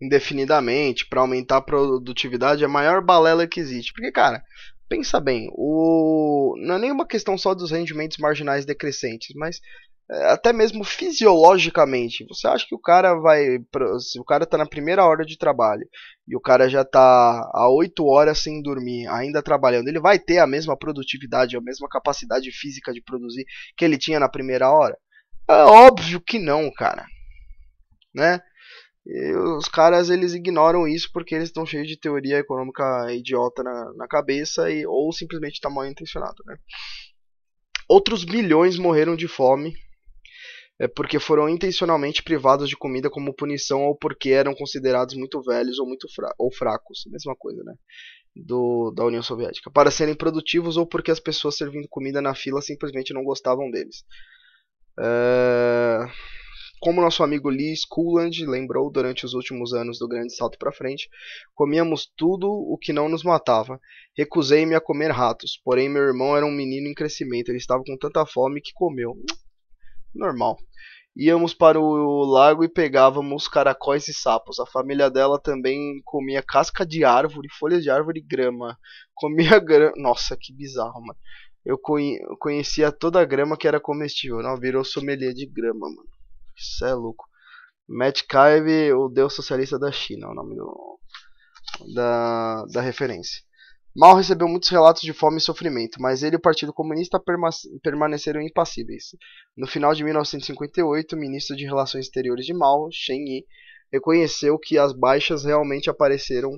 indefinidamente para aumentar a produtividade é a maior balela que existe. Porque, cara, pensa bem, o... não é nenhuma questão só dos rendimentos marginais decrescentes, mas é, até mesmo fisiologicamente, você acha que o cara vai. Se o cara está na primeira hora de trabalho e o cara já está há 8 horas sem dormir, ainda trabalhando, ele vai ter a mesma produtividade, a mesma capacidade física de produzir que ele tinha na primeira hora? É óbvio que não, cara. Né? os caras eles ignoram isso porque eles estão cheios de teoria econômica idiota na, na cabeça e ou simplesmente está mal intencionado, né? Outros milhões morreram de fome é porque foram intencionalmente privados de comida como punição ou porque eram considerados muito velhos ou muito fra ou fracos, mesma coisa, né? Do, da União Soviética, para serem produtivos ou porque as pessoas servindo comida na fila simplesmente não gostavam deles. É... Como nosso amigo Lee Schooland lembrou durante os últimos anos do grande salto para frente, comíamos tudo o que não nos matava. Recusei-me a comer ratos, porém meu irmão era um menino em crescimento, ele estava com tanta fome que comeu. Normal. Íamos para o lago e pegávamos caracóis e sapos. A família dela também comia casca de árvore, folhas de árvore e grama. Comia grama. Nossa, que bizarro, mano. Eu conhecia toda a grama que era comestível. Não, virou sommelier de grama, mano. Isso é louco. Metcalfe, o deus socialista da China, é o nome do, da, da referência. Mal recebeu muitos relatos de fome e sofrimento, mas ele e o Partido Comunista permaneceram impassíveis. No final de 1958, o ministro de Relações Exteriores de Mao, Shen Yi, reconheceu que as baixas realmente apareceram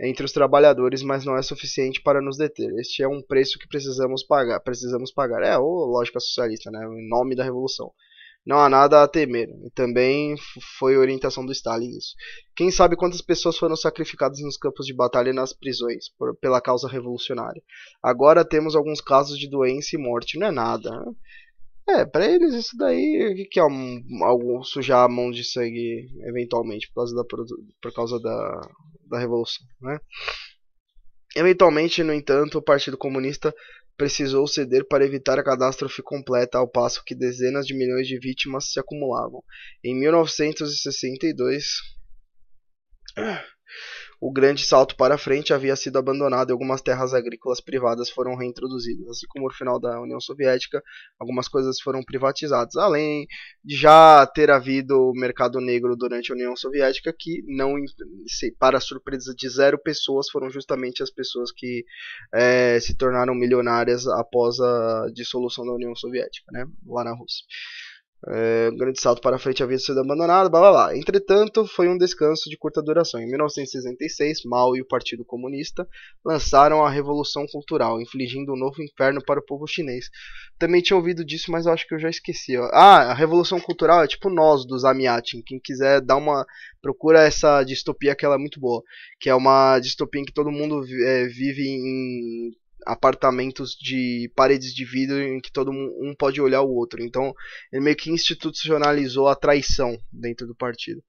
entre os trabalhadores, mas não é suficiente para nos deter. Este é um preço que precisamos pagar. Precisamos pagar. É, ou lógica socialista, né? O nome da revolução. Não há nada a temer. E também foi orientação do Stalin isso. Quem sabe quantas pessoas foram sacrificadas nos campos de batalha e nas prisões por, pela causa revolucionária. Agora temos alguns casos de doença e morte. Não é nada. Né? É, para eles isso daí, o que, que é um, algum, sujar a mão de sangue eventualmente por causa da, por causa da, da revolução, né? Eventualmente, no entanto, o Partido Comunista precisou ceder para evitar a catástrofe completa, ao passo que dezenas de milhões de vítimas se acumulavam. Em 1962 o grande salto para frente havia sido abandonado e algumas terras agrícolas privadas foram reintroduzidas. Assim como no final da União Soviética, algumas coisas foram privatizadas, além de já ter havido mercado negro durante a União Soviética, que não, para surpresa de zero pessoas, foram justamente as pessoas que é, se tornaram milionárias após a dissolução da União Soviética, né, lá na Rússia. É, um grande salto para frente havia sido abandonado, blá blá blá. Entretanto, foi um descanso de curta duração. Em 1966, Mao e o Partido Comunista lançaram a Revolução Cultural, infligindo um novo inferno para o povo chinês. Também tinha ouvido disso, mas acho que eu já esqueci. Ó. Ah, a Revolução Cultural é tipo nós dos Amiatin. Quem quiser dar uma. procura essa distopia que ela é muito boa. Que é uma distopia em que todo mundo é, vive em apartamentos de paredes de vidro em que todo um pode olhar o outro. Então, ele meio que institucionalizou a traição dentro do partido.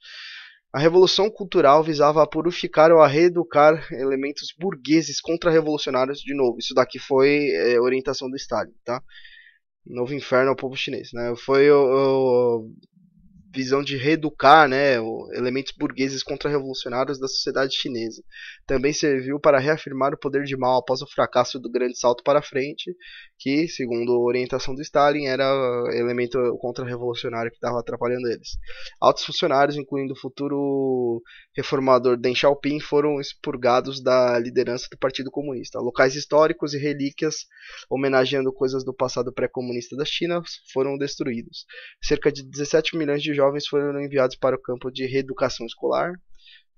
A revolução cultural visava a purificar ou a reeducar elementos burgueses contra-revolucionários de novo. Isso daqui foi é, orientação do Stalin, tá? Novo inferno ao povo chinês, né? Foi o visão de reeducar né, elementos burgueses contra-revolucionários da sociedade chinesa. Também serviu para reafirmar o poder de Mao após o fracasso do Grande Salto para a Frente, que, segundo a orientação do Stalin, era elemento contra-revolucionário que estava atrapalhando eles. Altos funcionários, incluindo o futuro reformador Deng Xiaoping, foram expurgados da liderança do Partido Comunista. Locais históricos e relíquias homenageando coisas do passado pré-comunista da China foram destruídos. Cerca de 17 milhões de jovens jovens foram enviados para o campo de reeducação escolar,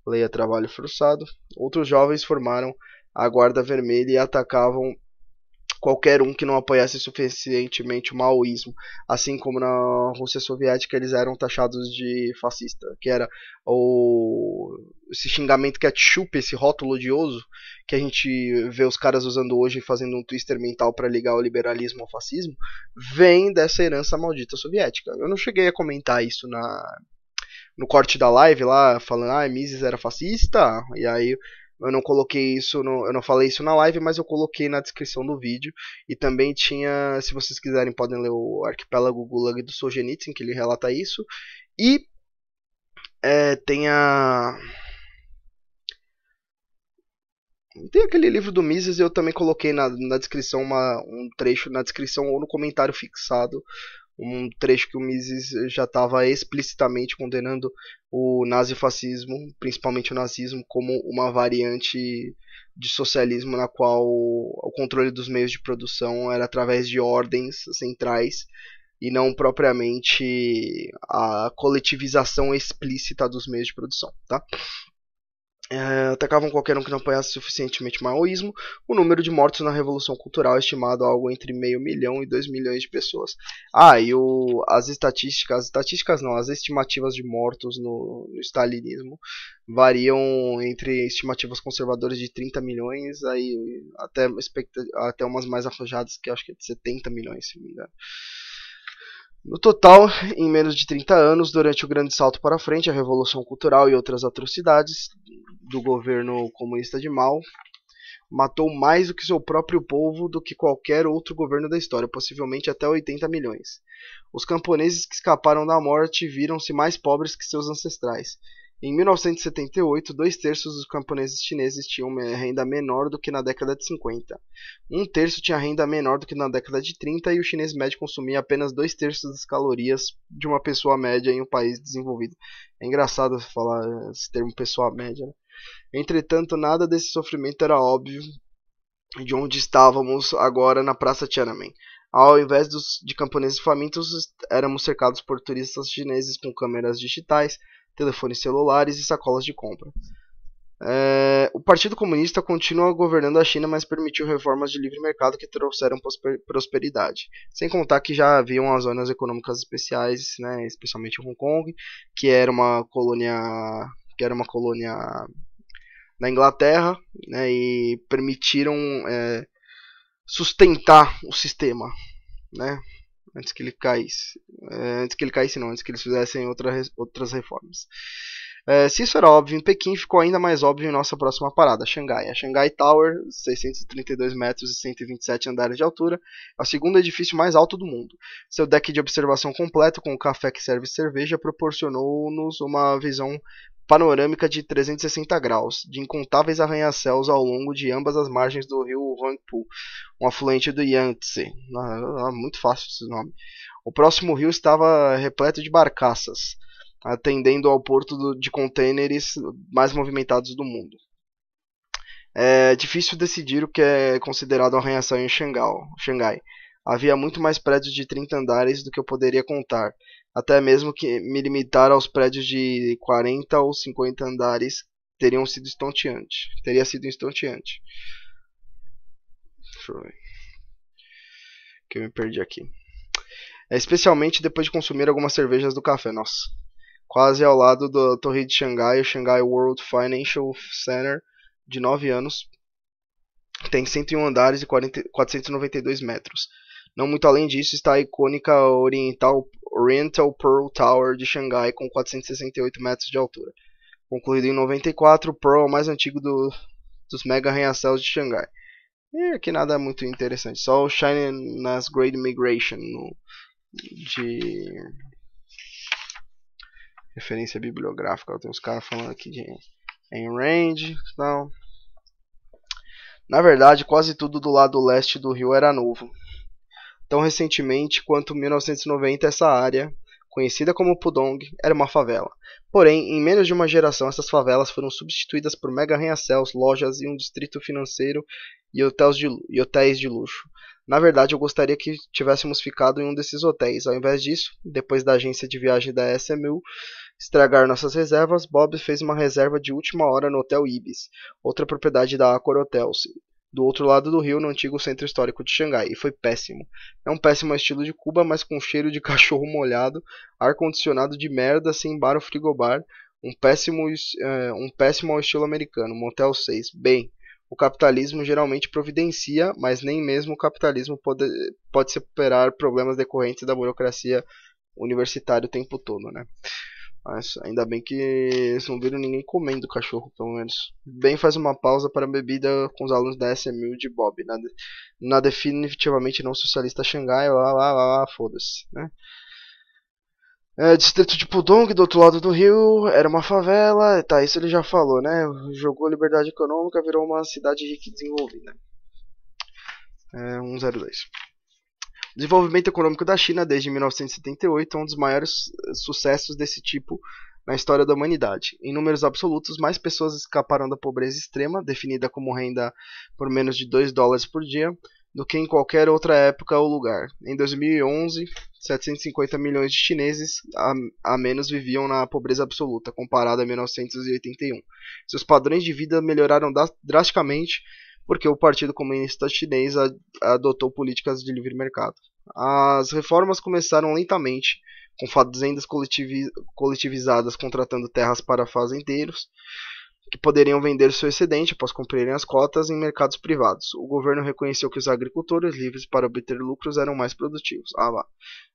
leia trabalho forçado. Outros jovens formaram a Guarda Vermelha e atacavam qualquer um que não apoiasse suficientemente o maoísmo, assim como na Rússia soviética eles eram taxados de fascista, que era o esse xingamento ketchup, é esse rótulo odioso que a gente vê os caras usando hoje fazendo um twister mental para ligar o liberalismo ao fascismo, vem dessa herança maldita soviética. Eu não cheguei a comentar isso na no corte da live lá, falando, ah, Mises era fascista, e aí eu não coloquei isso, no, eu não falei isso na live, mas eu coloquei na descrição do vídeo. E também tinha, se vocês quiserem, podem ler o Arquipélago Gulag do Solzhenitsyn, que ele relata isso. E é, tem a. Tem aquele livro do Mises, eu também coloquei na, na descrição uma, um trecho na descrição ou no comentário fixado um trecho que o Mises já estava explicitamente condenando o nazifascismo, principalmente o nazismo, como uma variante de socialismo na qual o controle dos meios de produção era através de ordens centrais e não propriamente a coletivização explícita dos meios de produção, tá? é, atacavam qualquer um que não apoiasse suficientemente maoísmo, o número de mortos na Revolução Cultural é estimado a algo entre meio milhão e dois milhões de pessoas. Ah, e o, as estatísticas, estatísticas não, as estimativas de mortos no, no stalinismo variam entre estimativas conservadoras de 30 milhões aí até, até umas mais arrojadas que acho que é de 70 milhões, se não me engano. No total, em menos de 30 anos, durante o Grande Salto para Frente, a Revolução Cultural e outras atrocidades do governo comunista de Mao, matou mais do que seu próprio povo do que qualquer outro governo da história, possivelmente até 80 milhões. Os camponeses que escaparam da morte viram-se mais pobres que seus ancestrais, em 1978, dois terços dos camponeses chineses tinham renda menor do que na década de 50. Um terço tinha renda menor do que na década de 30 e o chinês médio consumia apenas dois terços das calorias de uma pessoa média em um país desenvolvido. É engraçado falar esse termo pessoa média. Né? Entretanto, nada desse sofrimento era óbvio de onde estávamos agora na Praça Tiananmen. Ao invés dos, de camponeses famintos, éramos cercados por turistas chineses com câmeras digitais, telefones celulares e sacolas de compra. É, o Partido Comunista continua governando a China, mas permitiu reformas de livre mercado que trouxeram prosperidade. Sem contar que já haviam as zonas econômicas especiais, né, especialmente Hong Kong, que era uma colônia, que era uma colônia na Inglaterra, né, e permitiram é, sustentar o sistema, né? antes que ele caísse. É, antes que ele caísse, não, antes que eles fizessem outra, outras reformas. É, se isso era óbvio em Pequim, ficou ainda mais óbvio em nossa próxima parada, Xangai. A Xangai Tower, 632 metros e 127 andares de altura, é o segundo edifício mais alto do mundo. Seu deck de observação completo com o café que serve cerveja proporcionou-nos uma visão panorâmica de 360 graus, de incontáveis arranha-céus ao longo de ambas as margens do rio Huangpu, um afluente do Yangtze. Ah, ah muito fácil esse nome. O próximo rio estava repleto de barcaças atendendo ao porto do, de contêineres mais movimentados do mundo. É difícil decidir o que é considerado um arranha em Xangai. Havia muito mais prédios de 30 andares do que eu poderia contar, até mesmo que me limitar aos prédios de 40 ou 50 andares teriam sido estonteante. Teria sido estonteante. Que eu me perdi aqui. É, especialmente depois de consumir algumas cervejas do café. Nossa quase ao lado da Torre de Xangai, o Xangai World Financial Center, de 9 anos. Tem 101 andares e 40, 492 metros. Não muito além disso está a icônica Oriental, Oriental Pearl Tower de Xangai, com 468 metros de altura. Concluído em 94, o Pearl é o mais antigo do, dos mega arranha-céus de Xangai. E aqui nada muito interessante, só o Shining nas Great Migration no, de referência bibliográfica. Tem uns caras falando aqui de Ayn Rand Na verdade, quase tudo do lado leste do rio era novo. Tão recentemente quanto 1990, essa área, conhecida como Pudong, era uma favela. Porém, em menos de uma geração, essas favelas foram substituídas por mega arranha-céus, lojas e um distrito financeiro e hotéis de luxo. Na verdade, eu gostaria que tivéssemos ficado em um desses hotéis. Ao invés disso, depois da agência de viagem da SMU estragar nossas reservas, Bob fez uma reserva de última hora no Hotel Ibis, outra propriedade da Accor Hotels, do outro lado do rio, no antigo centro histórico de Xangai, e foi péssimo. É um péssimo estilo de Cuba, mas com cheiro de cachorro molhado, ar-condicionado de merda, sem bar ou frigobar, um péssimo, uh, um péssimo ao estilo americano, Motel 6. Bem, o capitalismo geralmente providencia, mas nem mesmo o capitalismo pode, pode superar problemas decorrentes da burocracia universitária o tempo todo, né? Mas ainda bem que eles não viram ninguém comendo cachorro, pelo menos. Bem faz uma pausa para bebida com os alunos da SMU de Bob. Na, na definitivamente não socialista Xangai, lá, lá, lá, lá foda-se, né? É, distrito de Pudong, do outro lado do rio, era uma favela, tá, isso ele já falou, né? Jogou liberdade econômica, virou uma cidade rica e desenvolvida. É, 102. O desenvolvimento econômico da China desde 1978 é um dos maiores eh, sucessos desse tipo na história da humanidade. Em números absolutos, mais pessoas escaparam da pobreza extrema, definida como renda por menos de 2 dólares por dia, do que em qualquer outra época ou lugar. Em 2011, 750 milhões de chineses a, a menos viviam na pobreza absoluta, comparado a 1981. Seus padrões de vida melhoraram da, drasticamente porque o Partido Comunista Chinês a, adotou políticas de livre mercado. As reformas começaram lentamente, com fazendas coletivizadas contratando terras para fazendeiros, que poderiam vender seu excedente após cumprirem as cotas em mercados privados. O governo reconheceu que os agricultores livres para obter lucros eram mais produtivos. Ah lá.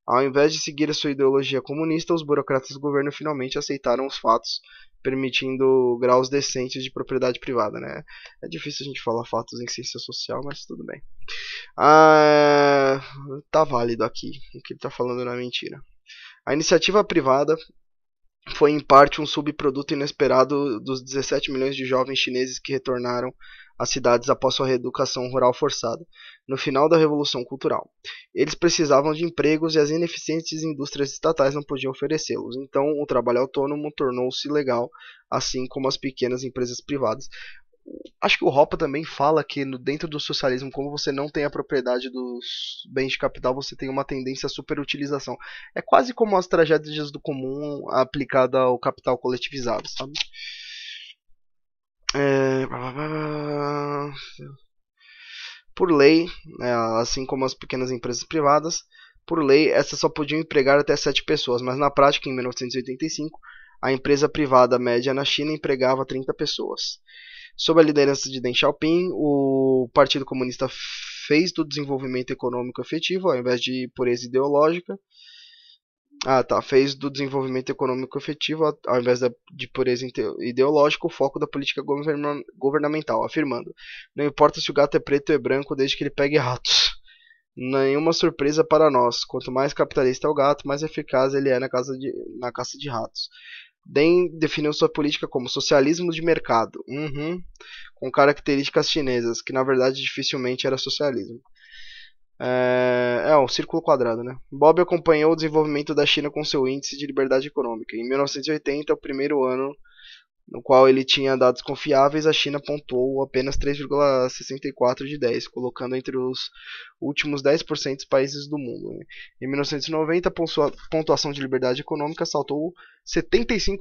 Ao invés de seguir sua ideologia comunista, os burocratas do governo finalmente aceitaram os fatos, permitindo graus decentes de propriedade privada, né? É difícil a gente falar fatos em ciência social, mas tudo bem. Ah, tá válido aqui. O que ele tá falando na mentira. A iniciativa privada foi em parte um subproduto inesperado dos 17 milhões de jovens chineses que retornaram às cidades após sua reeducação rural forçada, no final da Revolução Cultural. Eles precisavam de empregos e as ineficientes indústrias estatais não podiam oferecê-los, então o trabalho autônomo tornou-se legal, assim como as pequenas empresas privadas acho que o Hoppe também fala que no, dentro do socialismo, como você não tem a propriedade dos bens de capital, você tem uma tendência à superutilização. É quase como as tragédias do comum aplicada ao capital coletivizado, sabe? É... Por lei, né, assim como as pequenas empresas privadas, por lei, essas só podiam empregar até sete pessoas, mas na prática, em 1985, a empresa privada média na China empregava 30 pessoas. Sob a liderança de Deng Xiaoping, o Partido Comunista fez do desenvolvimento econômico efetivo, ao invés de pureza ideológica. Ah, tá. Fez do desenvolvimento econômico efetivo, ao invés de pureza ideológica, o foco da política governa governamental, afirmando: Não importa se o gato é preto ou é branco, desde que ele pegue ratos. Nenhuma surpresa para nós. Quanto mais capitalista é o gato, mais eficaz ele é na, casa de, na caça de ratos. Deng definiu sua política como socialismo de mercado, uhum, com características chinesas, que na verdade dificilmente era socialismo. É, é um círculo quadrado, né? Bob acompanhou o desenvolvimento da China com seu índice de liberdade econômica. Em 1980, é o primeiro ano no qual ele tinha dados confiáveis, a China pontuou apenas 3,64 de 10, colocando entre os últimos 10% dos países do mundo. Né? Em 1990, a pontuação de liberdade econômica saltou 75%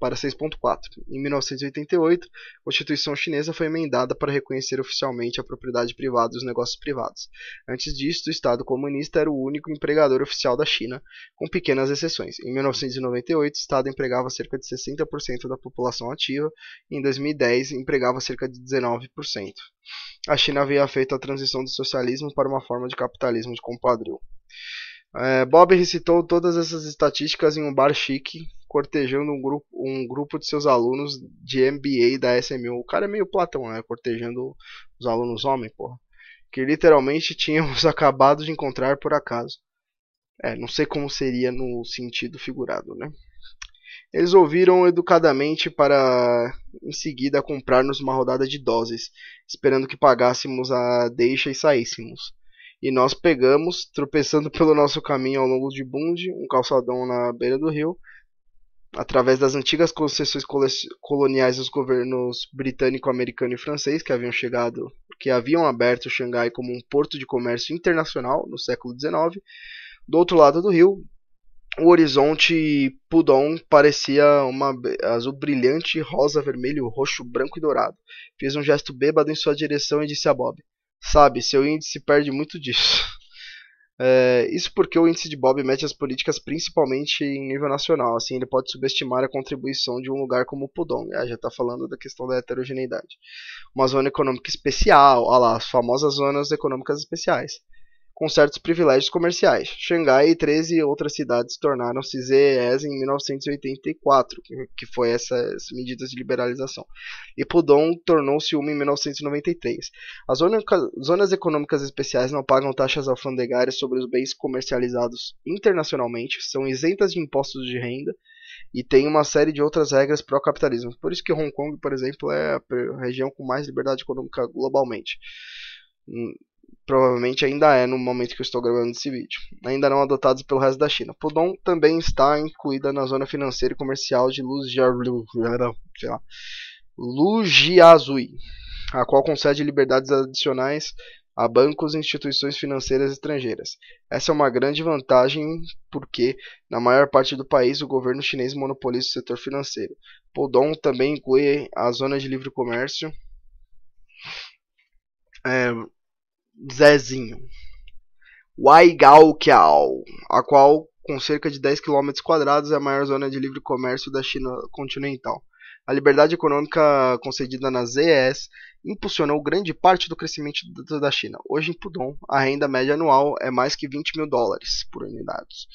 para 6,4%. Em 1988, a Constituição Chinesa foi emendada para reconhecer oficialmente a propriedade privada e os negócios privados. Antes disso, o Estado comunista era o único empregador oficial da China, com pequenas exceções. Em 1998, o Estado empregava cerca de 60% da população ativa e em 2010 empregava cerca de 19% a China havia feito a transição do socialismo para uma forma de capitalismo de compadrio. É, Bob recitou todas essas estatísticas em um bar chique, cortejando um grupo, um grupo de seus alunos de MBA da SMU. O cara é meio Platão, né? Cortejando os alunos homens, porra. Que literalmente tínhamos acabado de encontrar por acaso. É, não sei como seria no sentido figurado, né? Eles ouviram educadamente para em seguida comprar-nos uma rodada de doses, esperando que pagássemos a deixa e saíssemos. E nós pegamos, tropeçando pelo nosso caminho ao longo de Bunde, um calçadão na beira do rio, através das antigas concessões coloniais dos governos britânico, americano e francês que haviam chegado, que haviam aberto Xangai como um porto de comércio internacional no século XIX, do outro lado do rio, o horizonte Pudong parecia uma azul brilhante, rosa, vermelho, roxo, branco e dourado. Fez um gesto bêbado em sua direção e disse a Bob: Sabe, seu índice perde muito disso. É, isso porque o índice de Bob mete as políticas principalmente em nível nacional, assim ele pode subestimar a contribuição de um lugar como Pudong. Ah, já está falando da questão da heterogeneidade. Uma zona econômica especial, olha lá, as famosas zonas econômicas especiais com certos privilégios comerciais. Xangai e 13 outras cidades tornaram-se ZEs em 1984, que foi essas medidas de liberalização. E Pudong tornou-se uma em 1993. As zonas econômicas especiais não pagam taxas alfandegárias sobre os bens comercializados internacionalmente, são isentas de impostos de renda e têm uma série de outras regras para o capitalismo. Por isso que Hong Kong, por exemplo, é a região com mais liberdade econômica globalmente hum, provavelmente ainda é no momento que eu estou gravando esse vídeo, ainda não adotados pelo resto da China. Pudong também está incluída na zona financeira e comercial de Lujiazui, a qual concede liberdades adicionais a bancos e instituições financeiras estrangeiras. Essa é uma grande vantagem porque, na maior parte do país, o governo chinês monopoliza o setor financeiro. Pudong também inclui a zona de livre comércio. É, Zezinho, Waigaoqiao, a qual, com cerca de 10 km quadrados, é a maior zona de livre comércio da China continental. A liberdade econômica concedida na ZES impulsionou grande parte do crescimento da China. Hoje, em Pudong, a renda média anual é mais que 20 mil dólares por unidade.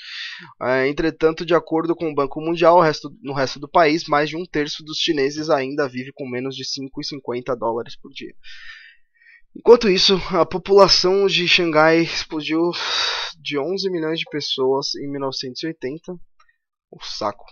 É, entretanto, de acordo com o Banco Mundial, no resto do país, mais de um terço dos chineses ainda vive com menos de 5,50 dólares por dia. Enquanto isso, a população de Xangai explodiu de 11 milhões de pessoas em 1980. O saco.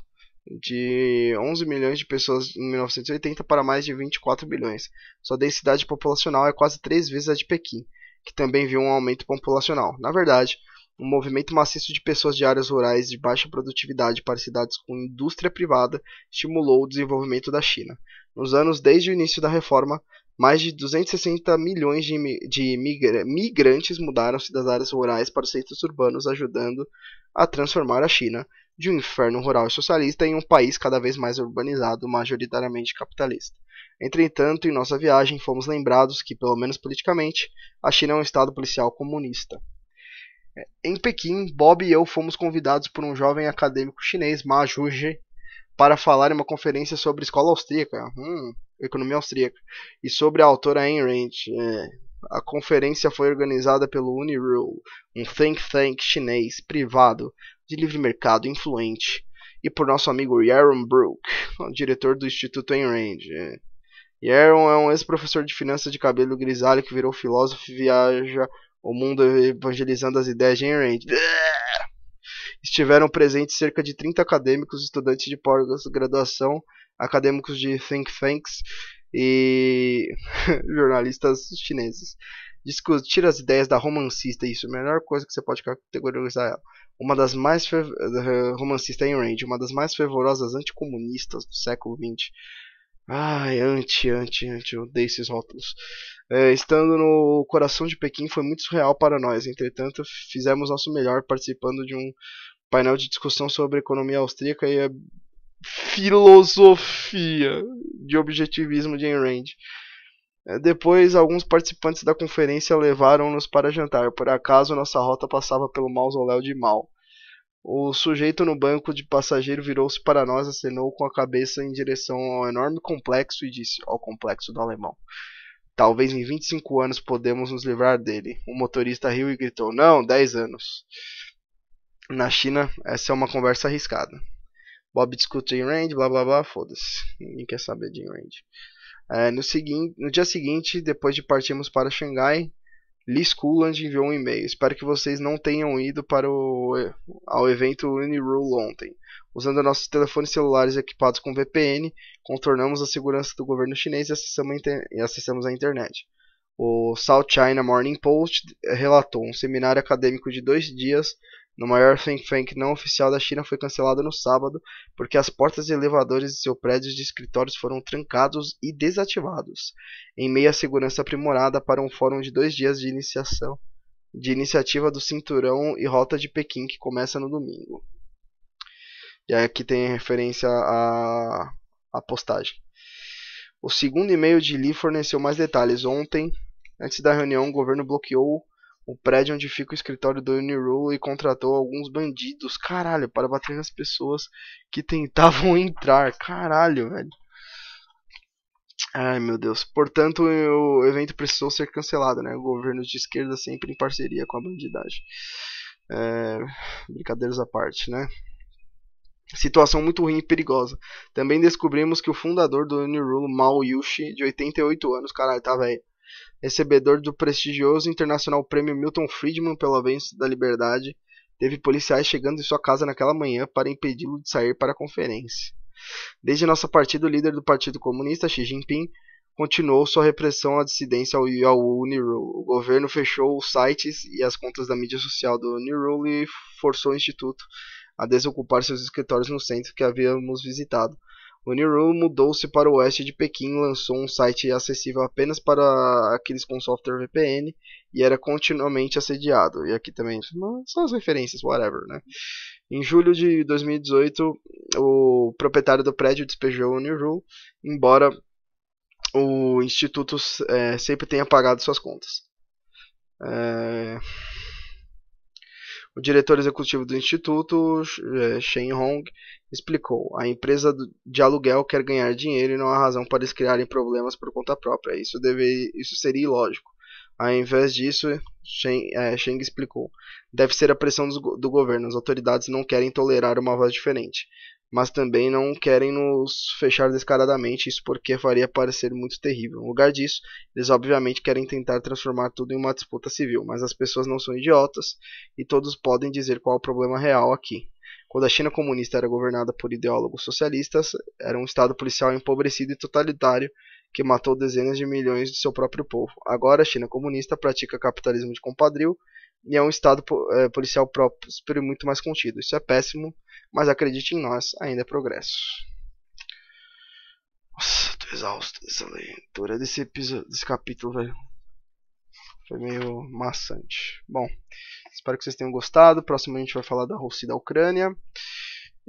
De 11 milhões de pessoas em 1980 para mais de 24 bilhões. Sua densidade populacional é quase três vezes a de Pequim, que também viu um aumento populacional. Na verdade, um movimento maciço de pessoas de áreas rurais de baixa produtividade para cidades com indústria privada estimulou o desenvolvimento da China. Nos anos desde o início da reforma, mais de 260 milhões de, de migra migrantes mudaram-se das áreas rurais para os centros urbanos, ajudando a transformar a China de um inferno rural e socialista em um país cada vez mais urbanizado, majoritariamente capitalista. Entretanto, em nossa viagem, fomos lembrados que, pelo menos politicamente, a China é um Estado policial comunista. Em Pequim, Bob e eu fomos convidados por um jovem acadêmico chinês, Ma Zhuge, para falar em uma conferência sobre escola austríaca. Hum, Economia Austríaca, e sobre a autora Ayn Rand. É. A conferência foi organizada pelo Unirule, um think tank chinês privado de livre mercado influente, e por nosso amigo Yaron Brook, diretor do Instituto Ayn Rand. É. Yaron é um ex-professor de finanças de cabelo grisalho que virou filósofo e viaja o mundo evangelizando as ideias de Ayn Rand estiveram presentes cerca de 30 acadêmicos, estudantes de pós-graduação, acadêmicos de think tanks e jornalistas chineses. Discutir as ideias da romancista, isso, é a melhor coisa que você pode categorizar ela. Uma das mais. Ferv... Eh, romancista em Range, uma das mais fervorosas anticomunistas do século XX Ai, anti, anti, anti, eu odeio esses rótulos. É, estando no coração de Pequim foi muito surreal para nós, entretanto, fizemos nosso melhor participando de um painel de discussão sobre economia austríaca e a filosofia de objetivismo de Ayn Rand. É, depois, alguns participantes da conferência levaram-nos para jantar. Por acaso, nossa rota passava pelo mausoléu de Mal. O sujeito no banco de passageiro virou-se para nós, acenou com a cabeça em direção ao enorme complexo e disse: ao complexo do alemão. Talvez em 25 anos podemos nos livrar dele. O motorista riu e gritou: Não, 10 anos. Na China, essa é uma conversa arriscada. Bob discute em range, blá blá blá, foda-se. Ninguém quer saber de range. É, no, no dia seguinte, depois de partirmos para Xangai, Lee Schooland enviou um e-mail. Espero que vocês não tenham ido para o ao evento Unirule ontem. Usando nossos telefones celulares equipados com VPN, contornamos a segurança do governo chinês e acessamos a internet. O South China Morning Post relatou um seminário acadêmico de dois dias no maior Feng Feng não oficial da China foi cancelada no sábado porque as portas e elevadores de seu prédio de escritórios foram trancados e desativados, em meio à segurança aprimorada para um fórum de dois dias de iniciação de iniciativa do Cinturão e Rota de Pequim que começa no domingo. E aqui tem referência à, à postagem. O segundo e-mail de Lee forneceu mais detalhes. Ontem, antes da reunião, o governo bloqueou o prédio onde fica o escritório do Unirule e contratou alguns bandidos, caralho, para bater nas pessoas que tentavam entrar, caralho, velho. Ai meu Deus. Portanto, o evento precisou ser cancelado, né? Governos de esquerda sempre em parceria com a bandidagem. É... Brincadeiras à parte, né? Situação muito ruim e perigosa. Também descobrimos que o fundador do Unirule, Mao Yushi, de 88 anos, caralho, tá velho recebedor do prestigioso internacional prêmio Milton Friedman pela Avanço da Liberdade, teve policiais chegando em sua casa naquela manhã para impedi-lo de sair para a conferência. Desde nossa partida, o líder do Partido Comunista, Xi Jinping, continuou sua repressão à dissidência e ao Uniru. O governo fechou os sites e as contas da mídia social do Uniru e forçou o Instituto a desocupar seus escritórios no centro que havíamos visitado o Niru mudou-se para o oeste de Pequim e lançou um site acessível apenas para aqueles com software VPN e era continuamente assediado. E aqui também são as referências, whatever, né? Em julho de 2018, o proprietário do prédio despejou o Niru, embora o instituto é, sempre tenha pagado suas contas. É... O diretor executivo do instituto, é, Shen Hong, explicou: A empresa de aluguel quer ganhar dinheiro e não há razão para eles criarem problemas por conta própria. Isso, deve, isso seria ilógico. Ao invés disso, Shen, é, Sheng explicou: Deve ser a pressão do, do governo. As autoridades não querem tolerar uma voz diferente mas também não querem nos fechar descaradamente, isso porque faria parecer muito terrível. No lugar disso, eles obviamente querem tentar transformar tudo em uma disputa civil, mas as pessoas não são idiotas e todos podem dizer qual é o problema real aqui. Quando a China comunista era governada por ideólogos socialistas, era um estado policial empobrecido e totalitário que matou dezenas de milhões de seu próprio povo. Agora a China comunista pratica capitalismo de compadrio e é um Estado é, policial próprio, e muito mais contido. Isso é péssimo, mas acredite em nós, ainda é progresso. Nossa, tô exausto dessa leitura desse, episódio, desse capítulo, velho. Foi meio maçante. Bom, espero que vocês tenham gostado. Próximo a gente vai falar da Rússia e da Ucrânia.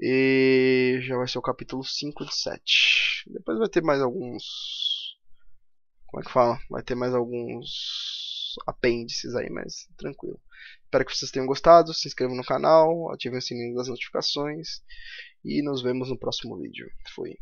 E já vai ser o capítulo 5 de 7. Depois vai ter mais alguns. Como é que fala? Vai ter mais alguns apêndices aí, mas tranquilo. Espero que vocês tenham gostado, se inscrevam no canal, ativem o sininho das notificações e nos vemos no próximo vídeo. Fui.